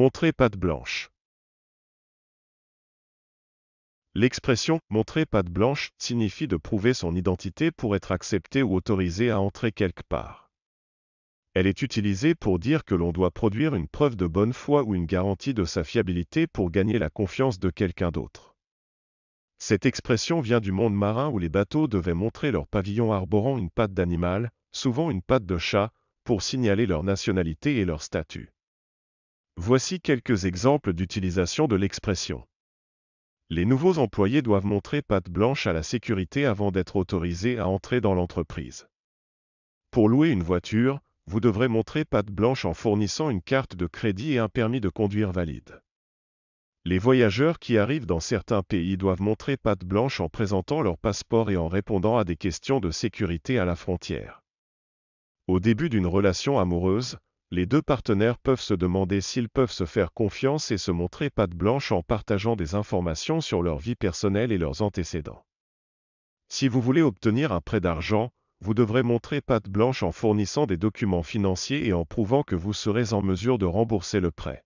Montrer patte blanche. L'expression montrer patte blanche signifie de prouver son identité pour être accepté ou autorisé à entrer quelque part. Elle est utilisée pour dire que l'on doit produire une preuve de bonne foi ou une garantie de sa fiabilité pour gagner la confiance de quelqu'un d'autre. Cette expression vient du monde marin où les bateaux devaient montrer leur pavillon arborant une patte d'animal, souvent une patte de chat, pour signaler leur nationalité et leur statut. Voici quelques exemples d'utilisation de l'expression. Les nouveaux employés doivent montrer patte blanche à la sécurité avant d'être autorisés à entrer dans l'entreprise. Pour louer une voiture, vous devrez montrer patte blanche en fournissant une carte de crédit et un permis de conduire valide. Les voyageurs qui arrivent dans certains pays doivent montrer patte blanche en présentant leur passeport et en répondant à des questions de sécurité à la frontière. Au début d'une relation amoureuse, les deux partenaires peuvent se demander s'ils peuvent se faire confiance et se montrer patte blanche en partageant des informations sur leur vie personnelle et leurs antécédents. Si vous voulez obtenir un prêt d'argent, vous devrez montrer patte blanche en fournissant des documents financiers et en prouvant que vous serez en mesure de rembourser le prêt.